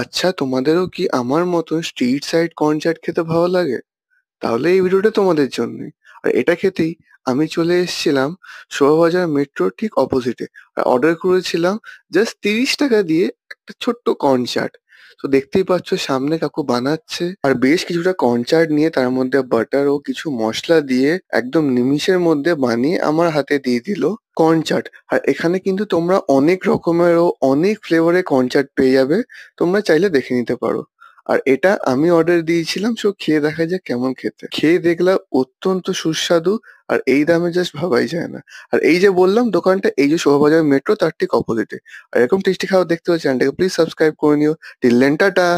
আচ্ছা তোমাদেরও কি আমার মতন স্ট্রিট সাইড কনসার্ট খেতে ভালো লাগে তাহলে এই ভিডিওটা তোমাদের জন্য আর এটা খেতেই আমি চলে এসেছিলাম শোভাবাজার মেট্রোর ঠিক অপোজিটে আর অর্ডার করেছিলাম জাস্ট তিরিশ টাকা দিয়ে একটা ছোট্ট কনসার্ট তো দেখতেই পাচ্ছ সামনে কাকু বানাচ্ছে আর বেশ কিছুটা কনচার্ট নিয়ে তার মধ্যে বাটার ও কিছু মশলা দিয়ে একদম নিমিষের মধ্যে বানিয়ে আমার হাতে দিয়ে দিল কনচার্ট আর এখানে কিন্তু তোমরা অনেক রকমের ও অনেক ফ্লেভারের কনচার্ট পেয়ে যাবে তোমরা চাইলে দেখে নিতে পারো আর এটা আমি অর্ডার দিয়েছিলাম সো খেয়ে দেখা যাক কেমন খেতে খেয়ে দেখলাম অত্যন্ত সুস্বাদু আর এই দামে জাস্ট ভাবাই যায় না আর এই যে বললাম দোকানটা এই যে শোভাবাজার মেট্রো তার ঠিক অপোজিটে আর এরকম টেস্টি খাবার দেখতে পাচ্ছি চ্যানেলটাকে প্লিজ সাবস্ক্রাইব করে নিও টিল লেন টাটা